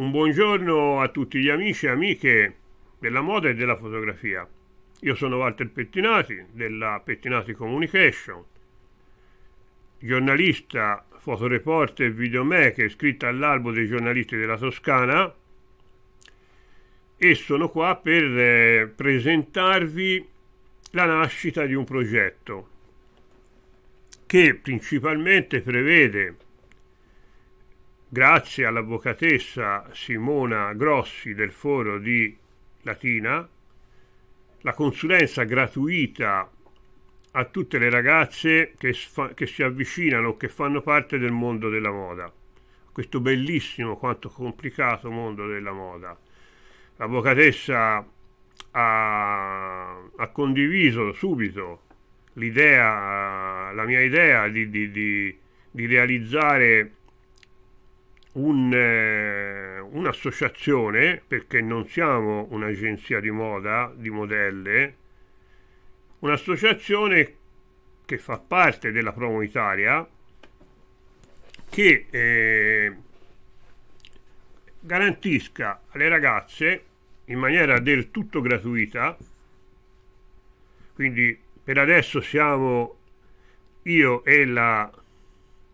Un buongiorno a tutti gli amici e amiche della moda e della fotografia. Io sono Walter Pettinati della Pettinati Communication, giornalista, fotoreporter e videomaker iscritta all'albo dei giornalisti della Toscana e sono qua per eh, presentarvi la nascita di un progetto che principalmente prevede grazie all'avvocatessa Simona Grossi del foro di Latina, la consulenza gratuita a tutte le ragazze che, che si avvicinano o che fanno parte del mondo della moda, questo bellissimo quanto complicato mondo della moda. L'avvocatessa ha, ha condiviso subito l'idea, la mia idea di, di, di, di realizzare un, eh, un'associazione, perché non siamo un'agenzia di moda, di modelle, un'associazione che fa parte della Promo Italia, che eh, garantisca alle ragazze in maniera del tutto gratuita, quindi per adesso siamo io e la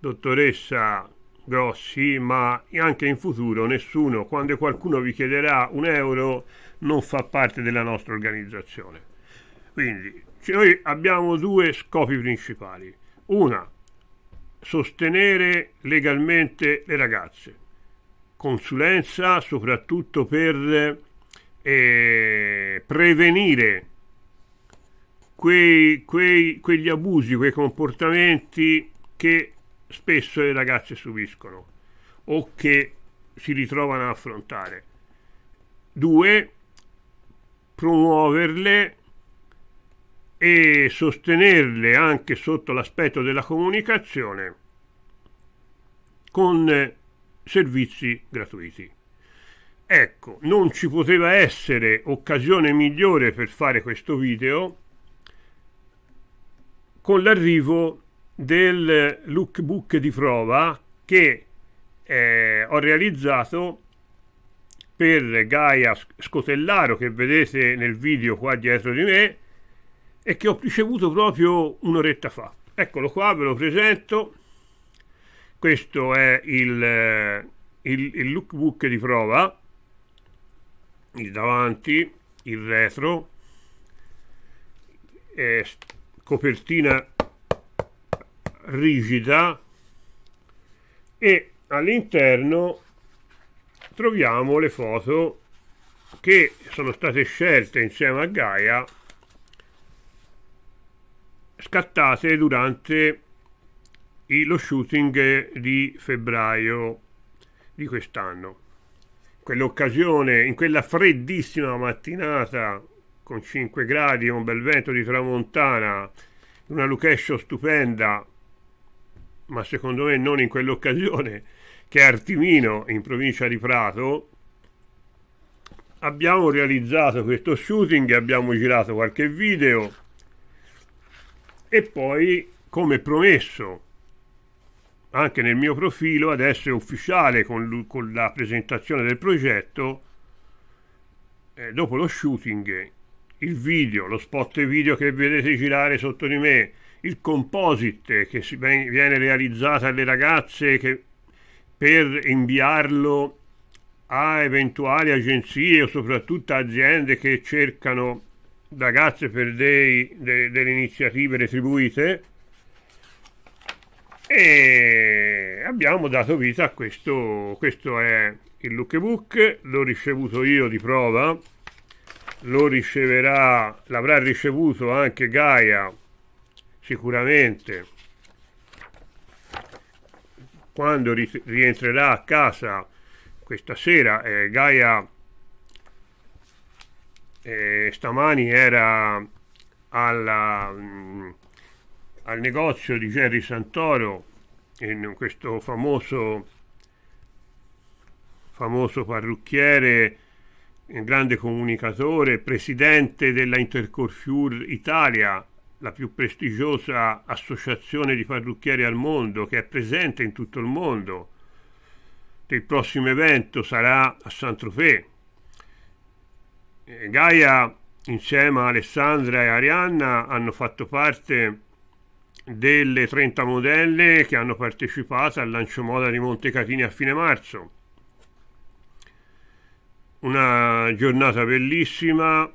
dottoressa grossi, ma anche in futuro nessuno, quando qualcuno vi chiederà un euro, non fa parte della nostra organizzazione. Quindi noi abbiamo due scopi principali. Una, sostenere legalmente le ragazze. Consulenza soprattutto per eh, prevenire quei, quei, quegli abusi, quei comportamenti che spesso le ragazze subiscono o che si ritrovano ad affrontare. Due, promuoverle e sostenerle anche sotto l'aspetto della comunicazione con servizi gratuiti. Ecco, non ci poteva essere occasione migliore per fare questo video con l'arrivo del lookbook di prova che eh, ho realizzato per Gaia Scotellaro che vedete nel video qua dietro di me e che ho ricevuto proprio un'oretta fa. Eccolo qua, ve lo presento. Questo è il, il, il lookbook di prova, il davanti, il retro, eh, copertina rigida e all'interno troviamo le foto che sono state scelte insieme a Gaia scattate durante lo shooting di febbraio di quest'anno. Quell'occasione, in quella freddissima mattinata con 5 gradi e un bel vento di tramontana, una location stupenda ma secondo me non in quell'occasione, che è Artimino in provincia di Prato, abbiamo realizzato questo shooting, abbiamo girato qualche video e poi, come promesso, anche nel mio profilo, adesso è ufficiale con, con la presentazione del progetto, eh, dopo lo shooting, il video, lo spot video che vedete girare sotto di me, il composite che si viene realizzato alle ragazze che, per inviarlo a eventuali agenzie o soprattutto aziende che cercano ragazze per dei, de, delle iniziative retribuite e abbiamo dato vita a questo questo è il lookbook l'ho ricevuto io di prova lo riceverà l'avrà ricevuto anche Gaia sicuramente quando rientrerà a casa questa sera eh, Gaia eh, stamani era alla, mh, mm, al negozio di Jerry Santoro in questo famoso famoso parrucchiere grande comunicatore presidente della Intercorfiur Italia la più prestigiosa associazione di parrucchieri al mondo, che è presente in tutto il mondo. Il prossimo evento sarà a Saint-Tropez. Eh, Gaia, insieme a Alessandra e Arianna, hanno fatto parte delle 30 modelle che hanno partecipato al lancio moda di Montecatini a fine marzo. Una giornata bellissima,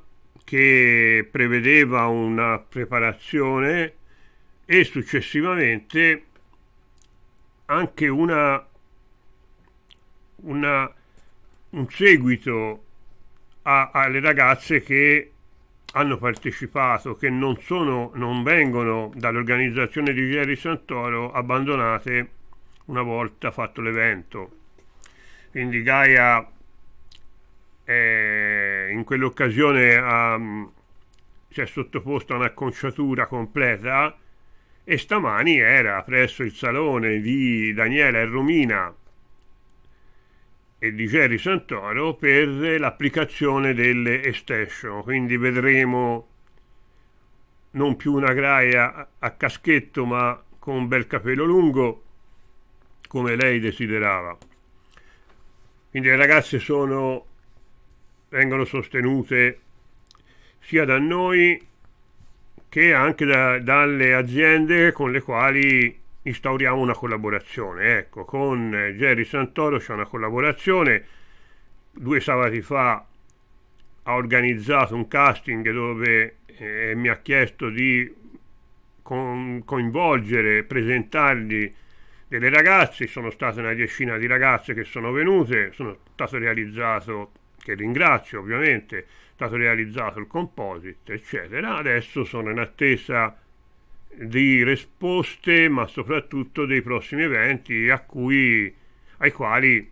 che prevedeva una preparazione e successivamente anche una, una, un seguito a, alle ragazze che hanno partecipato, che non, sono, non vengono dall'organizzazione di Jerry Santoro abbandonate una volta fatto l'evento. Quindi Gaia eh, in quell'occasione um, si è sottoposto a un'acconciatura completa e stamani era presso il salone di Daniela e Romina e di Jerry Santoro per l'applicazione delle extension, quindi vedremo non più una graia a caschetto ma con un bel capello lungo come lei desiderava. Quindi le ragazze sono vengono sostenute sia da noi che anche da, dalle aziende con le quali instauriamo una collaborazione. Ecco, con Jerry Santoro c'è una collaborazione. Due sabati fa ha organizzato un casting dove eh, mi ha chiesto di con, coinvolgere, presentargli delle ragazze, sono state una decina di ragazze che sono venute, sono stato realizzato che ringrazio ovviamente, è stato realizzato il composite, eccetera. Adesso sono in attesa di risposte, ma soprattutto dei prossimi eventi cui, ai quali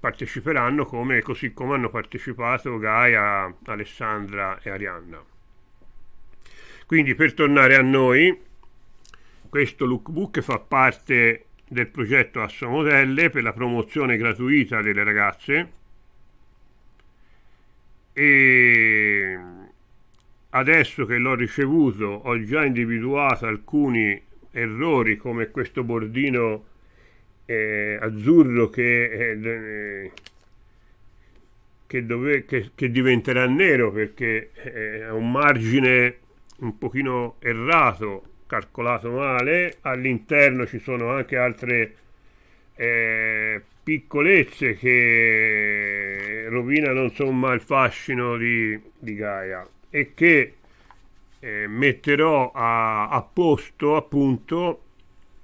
parteciperanno come, così come hanno partecipato Gaia, Alessandra e Arianna. Quindi per tornare a noi, questo lookbook fa parte del progetto Assomodelle per la promozione gratuita delle ragazze e adesso che l'ho ricevuto ho già individuato alcuni errori come questo bordino eh, azzurro che, eh, che, dove, che, che, diventerà nero perché eh, è un margine un pochino errato calcolato male all'interno ci sono anche altre eh, piccolezze che rovinano insomma il fascino di, di Gaia e che eh, metterò a, a, posto appunto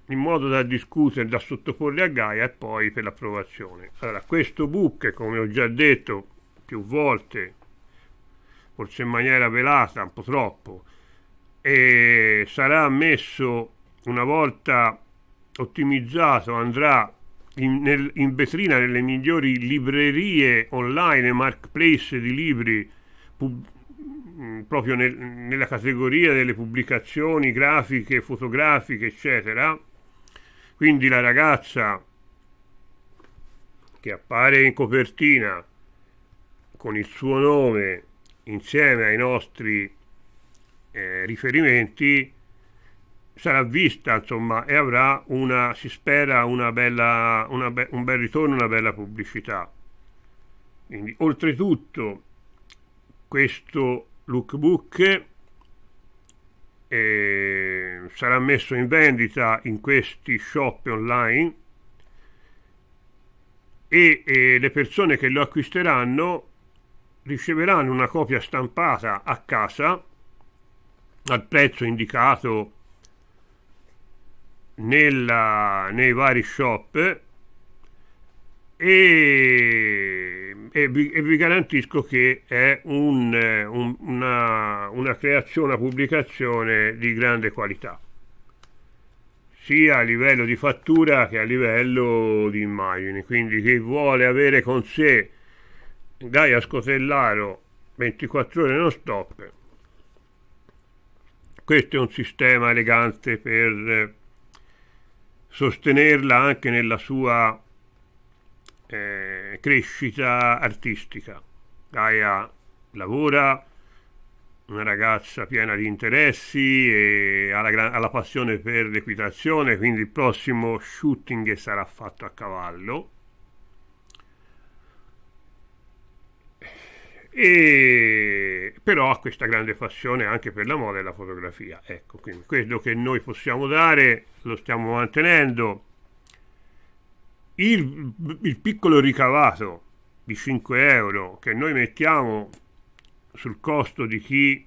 in modo da discutere, da sottoporre a Gaia e poi per l'approvazione. Allora, questo book, come ho già detto più volte, forse in maniera velata, un po' troppo, sarà messo una volta ottimizzato, andrà in, nel, in vetrina nelle migliori librerie online, marketplace di libri, pub, mm, proprio nel, nella categoria delle pubblicazioni grafiche, fotografiche, eccetera. Quindi la ragazza che appare in copertina con il suo nome insieme ai nostri eh, riferimenti sarà vista, insomma, e avrà una, si spera, una bella, una be un bel ritorno, una bella pubblicità. Quindi, oltretutto, questo lookbook eh, sarà messo in vendita in questi shop online e eh, le persone che lo acquisteranno riceveranno una copia stampata a casa al prezzo indicato nella, nei vari shop e, e, vi, e, vi, garantisco che è un, un, una, una, creazione, una pubblicazione di grande qualità sia a livello di fattura che a livello di immagini quindi chi vuole avere con sé Gaia Scotellaro 24 ore non stop questo è un sistema elegante per sostenerla anche nella sua eh, crescita artistica. Gaia lavora, una ragazza piena di interessi e ha la, ha la passione per l'equitazione, quindi il prossimo shooting sarà fatto a cavallo E... però ha questa grande passione anche per la moda e la fotografia. Ecco, quindi quello che noi possiamo dare lo stiamo mantenendo. Il, il piccolo ricavato di 5 euro che noi mettiamo sul costo di chi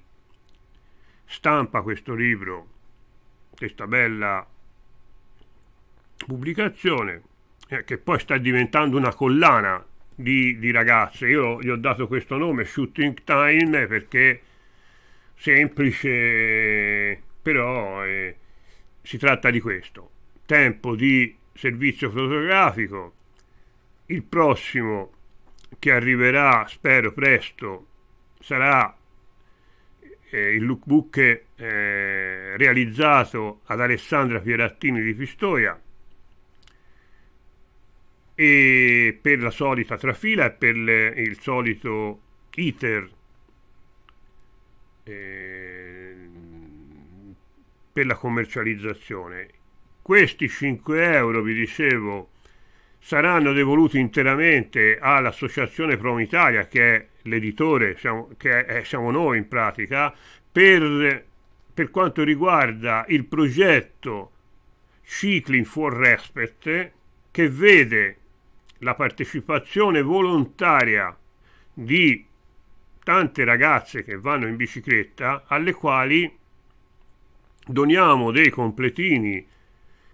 stampa questo libro, questa bella pubblicazione, eh, che poi sta diventando una collana di, di ragazze. Io gli ho dato questo nome, Shooting Time, perché semplice, però eh, si tratta di questo. Tempo di servizio fotografico. Il prossimo che arriverà, spero presto, sarà eh, il lookbook eh, realizzato ad Alessandra Pierattini di Pistoia e per la solita trafila e per le, il solito iter eh, per la commercializzazione questi 5 euro vi dicevo saranno devoluti interamente all'associazione Promitalia che è l'editore siamo, che è, eh, siamo noi in pratica per, per quanto riguarda il progetto Cycling for Respect che vede la partecipazione volontaria di tante ragazze che vanno in bicicletta alle quali doniamo dei completini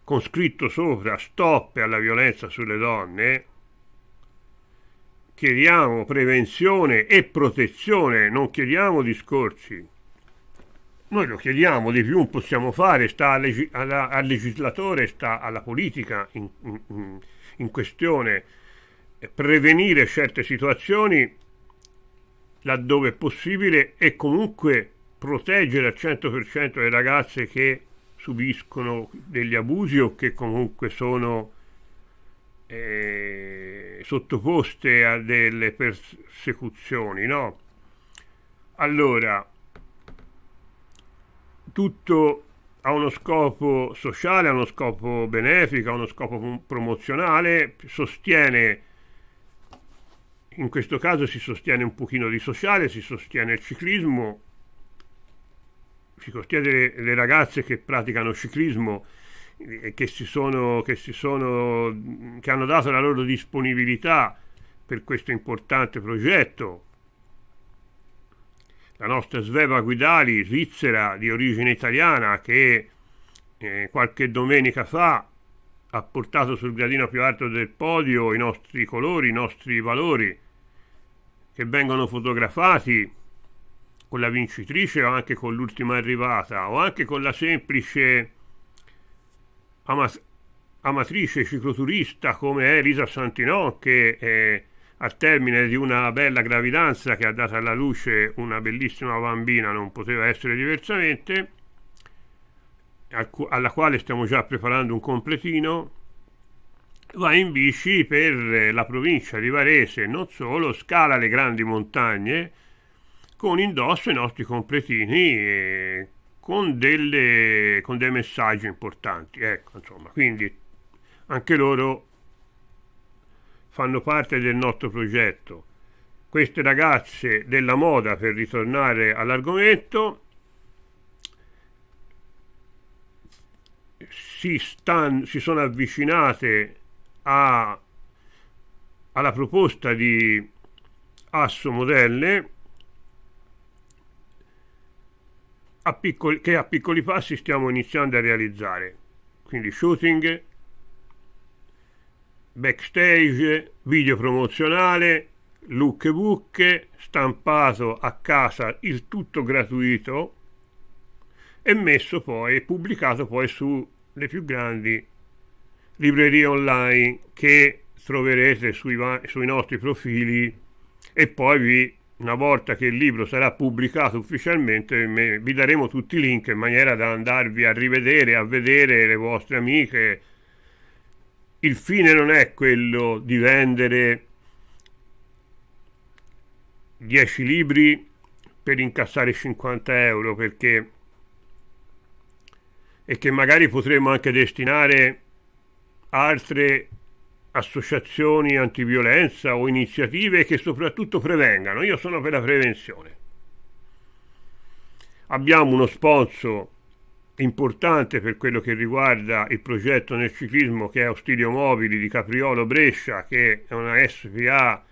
con scritto sopra stop alla violenza sulle donne, chiediamo prevenzione e protezione, non chiediamo discorsi. Noi lo chiediamo, di più possiamo fare, sta al, legislatore, sta alla politica in, in, in, in questione eh, prevenire certe situazioni laddove è possibile e comunque proteggere al 100% le ragazze che subiscono degli abusi o che comunque sono eh, sottoposte a delle persecuzioni, no? Allora, tutto ha uno scopo sociale, ha uno scopo benefico, ha uno scopo promozionale, sostiene, in questo caso si sostiene un pochino di sociale, si sostiene il ciclismo, si sostiene le, le ragazze che praticano ciclismo e che, si sono, che, si sono, che hanno dato la loro disponibilità per questo importante progetto la nostra Sveva Guidali, svizzera di origine italiana, che eh, qualche domenica fa ha portato sul gradino più alto del podio i nostri colori, i nostri valori, che vengono fotografati con la vincitrice o anche con l'ultima arrivata o anche con la semplice amat amatrice cicloturista come è Elisa Santinò che eh, al termine di una bella gravidanza che ha dato alla luce una bellissima bambina, non poteva essere diversamente, alla quale stiamo già preparando un completino, va in bici per la provincia di Varese, non solo, scala le grandi montagne con indosso i nostri completini con, delle, con dei messaggi importanti. Ecco, insomma, quindi anche loro fanno parte del nostro progetto. Queste ragazze della moda, per ritornare all'argomento, si, stan, si sono avvicinate a, alla proposta di Asso Modelle a piccoli, che a piccoli passi stiamo iniziando a realizzare. Quindi shooting, backstage, video promozionale, look book, stampato a casa il tutto gratuito e messo poi, pubblicato poi sulle più grandi librerie online che troverete sui, sui nostri profili e poi vi, una volta che il libro sarà pubblicato ufficialmente vi daremo tutti i link in maniera da andarvi a rivedere, a vedere le vostre amiche, il fine non è quello di vendere 10 libri per incassare 50 euro perché e che magari potremmo anche destinare altre associazioni antiviolenza o iniziative che soprattutto prevengano. Io sono per la prevenzione. Abbiamo uno sponsor importante per quello che riguarda il progetto nel ciclismo che è Ostilio Mobili di Capriolo Brescia, che è una SPA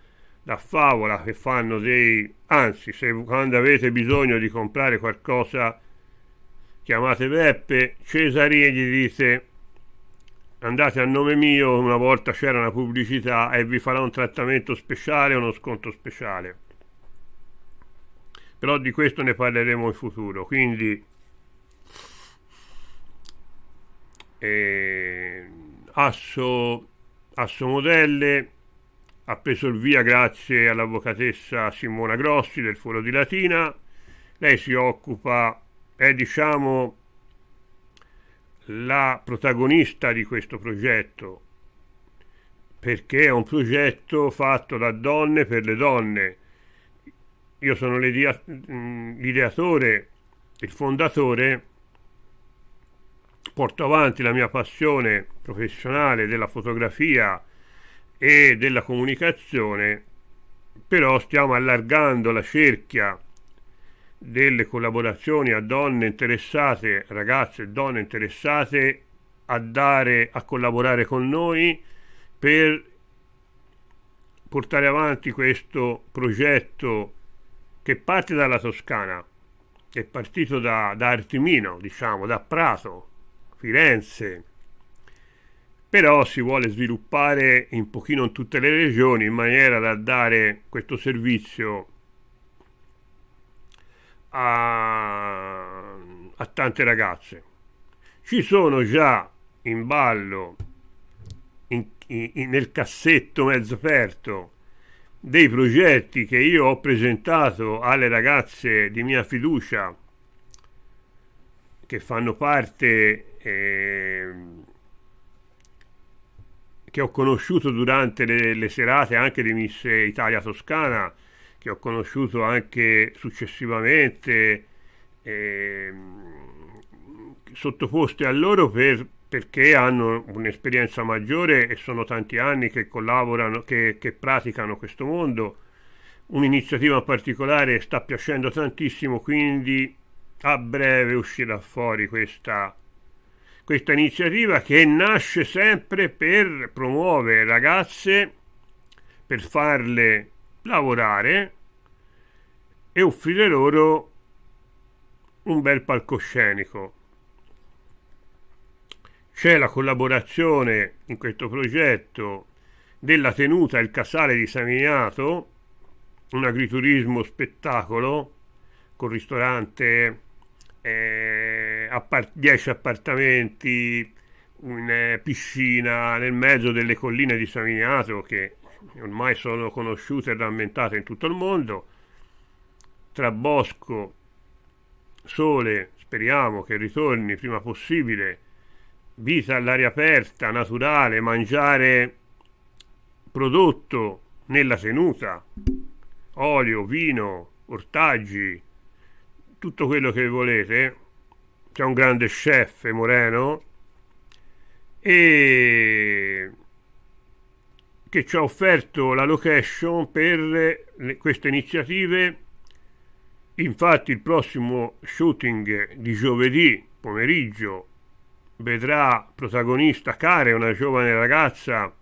da favola che fanno dei... anzi, se quando avete bisogno di comprare qualcosa chiamate Beppe Cesari e gli dite andate a nome mio, una volta c'era una pubblicità e vi farà un trattamento speciale, uno sconto speciale. Però di questo ne parleremo in futuro, quindi eh, Asso, Asso Modelle ha preso il via grazie all'avvocatessa Simona Grossi del Foro di Latina. Lei si occupa, è diciamo la protagonista di questo progetto perché è un progetto fatto da donne per le donne. Io sono l'ideatore, il fondatore porto avanti la mia passione professionale della fotografia e della comunicazione, però stiamo allargando la cerchia delle collaborazioni a donne interessate, ragazze e donne interessate a dare a collaborare con noi per portare avanti questo progetto che parte dalla Toscana, è partito da, da Artimino, diciamo, da Prato, Firenze. Però si vuole sviluppare un pochino in tutte le regioni in maniera da dare questo servizio a, a tante ragazze. Ci sono già in ballo in, in, nel cassetto mezzo aperto dei progetti che io ho presentato alle ragazze di mia fiducia che fanno parte, ehm, che ho conosciuto durante le, le serate anche di Miss Italia Toscana, che ho conosciuto anche successivamente, eh, sottoposte a loro per, perché hanno un'esperienza maggiore e sono tanti anni che collaborano, che, che praticano questo mondo. Un'iniziativa particolare sta piacendo tantissimo, quindi a breve uscirà fuori questa, questa iniziativa che nasce sempre per promuovere ragazze, per farle lavorare e offrire loro un bel palcoscenico. C'è la collaborazione in questo progetto della tenuta Il Casale di Samignato, un agriturismo spettacolo con ristorante, eh, appart- 10 appartamenti, una eh, piscina nel mezzo delle colline di Savignato che ormai sono conosciute e rammentate in tutto il mondo, tra bosco, sole, speriamo che ritorni prima possibile, vita all'aria aperta, naturale, mangiare prodotto nella tenuta, olio, vino, ortaggi, tutto quello che volete. C'è un grande chef Moreno e che ci ha offerto la location per queste iniziative. Infatti il prossimo shooting di giovedì pomeriggio vedrà protagonista Care, una giovane ragazza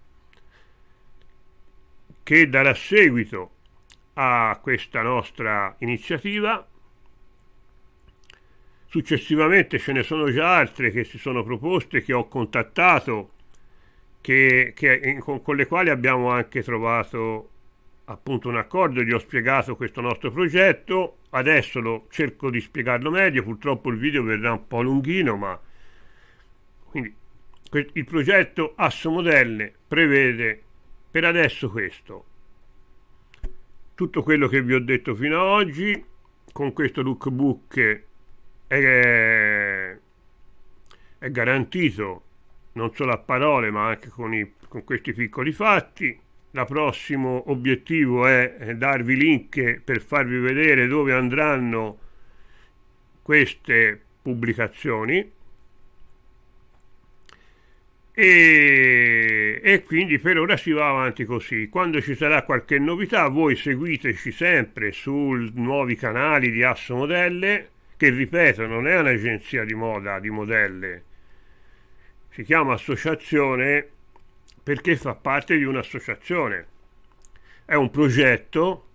che darà seguito a questa nostra iniziativa Successivamente ce ne sono già altre che si sono proposte, che ho contattato, che, che, eh, con, con le quali abbiamo anche trovato appunto un accordo, gli ho spiegato questo nostro progetto, adesso lo, cerco di spiegarlo meglio, purtroppo il video verrà un po' lunghino, ma quindi il progetto Asso Modelle prevede per adesso questo, tutto quello che vi ho detto fino ad oggi, con questo lookbook è, è garantito non solo a parole ma anche con, i, con questi piccoli fatti. Il prossimo obiettivo è darvi link per farvi vedere dove andranno queste pubblicazioni e, e, quindi per ora si va avanti così quando ci sarà qualche novità voi seguiteci sempre sui nuovi canali di Asso Modelle che ripeto non è un'agenzia di moda, di modelle, si chiama associazione perché fa parte di un'associazione, è un progetto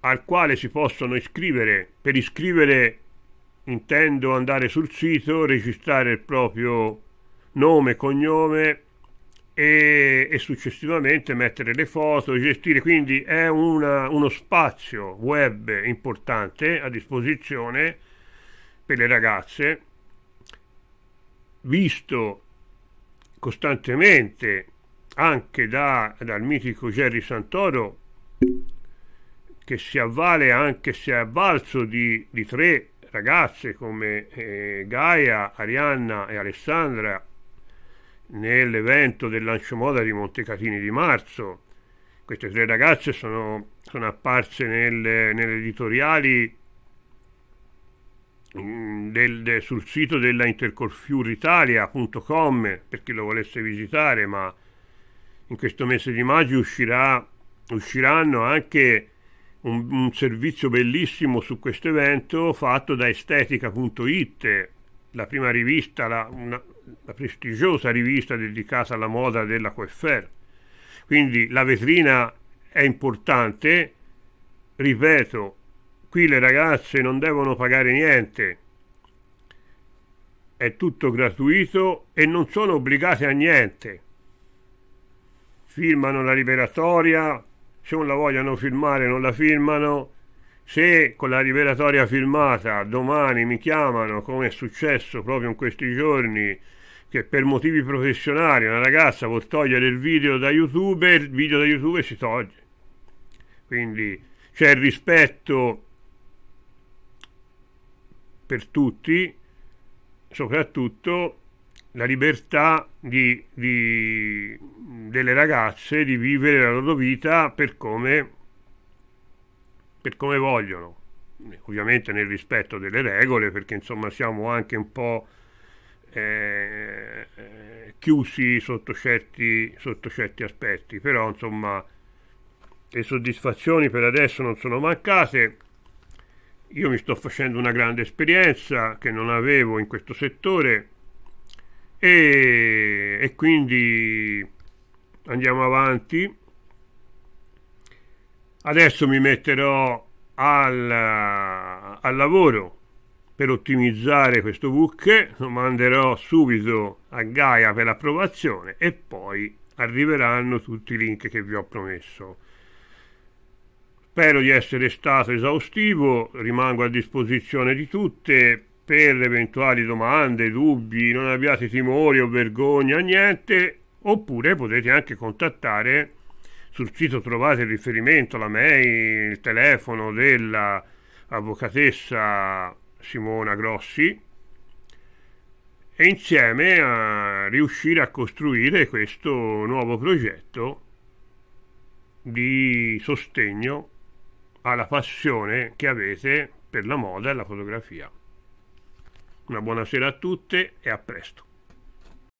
al quale si possono iscrivere, per iscrivere intendo andare sul sito, registrare il proprio nome, cognome, e, e successivamente mettere le foto, gestire, quindi è una, uno spazio web importante a disposizione per le ragazze, visto costantemente anche da, dal mitico Jerry Santoro che si avvale anche se è avvalso di, di tre ragazze come eh, Gaia, Arianna e Alessandra nell'evento del lancio moda di Montecatini di marzo. Queste tre ragazze sono, sono apparse nelle, nelle editoriali mm, del, de, sul sito della intercorfiuritalia.com per chi lo volesse visitare, ma in questo mese di maggio uscirà, usciranno anche un, un servizio bellissimo su questo evento fatto da estetica.it, la prima rivista, la, una, la prestigiosa rivista dedicata alla moda della Coeffer. Quindi la vetrina è importante, ripeto, qui le ragazze non devono pagare niente, è tutto gratuito e non sono obbligate a niente. Firmano la liberatoria, se non la vogliono firmare non la firmano, se con la liberatoria firmata domani mi chiamano, come è successo proprio in questi giorni, che per motivi professionali una ragazza può togliere il video da YouTube il video da YouTube si toglie. Quindi c'è il rispetto per tutti, soprattutto la libertà di, di, delle ragazze di vivere la loro vita per come, per come vogliono, ovviamente nel rispetto delle regole, perché insomma siamo anche un po' eh, chiusi sotto certi, sotto certi aspetti, però insomma le soddisfazioni per adesso non sono mancate. Io mi sto facendo una grande esperienza che non avevo in questo settore e, e quindi andiamo avanti. Adesso mi metterò al, al lavoro per ottimizzare questo book lo manderò subito a Gaia per approvazione e poi arriveranno tutti i link che vi ho promesso. Spero di essere stato esaustivo, rimango a disposizione di tutte per eventuali domande, dubbi, non abbiate timori o vergogna, niente, oppure potete anche contattare, sul sito trovate il riferimento, la mail, il telefono della avvocatessa Simona Grossi e insieme a riuscire a costruire questo nuovo progetto di sostegno alla passione che avete per la moda e la fotografia. Una buona sera a tutte e a presto.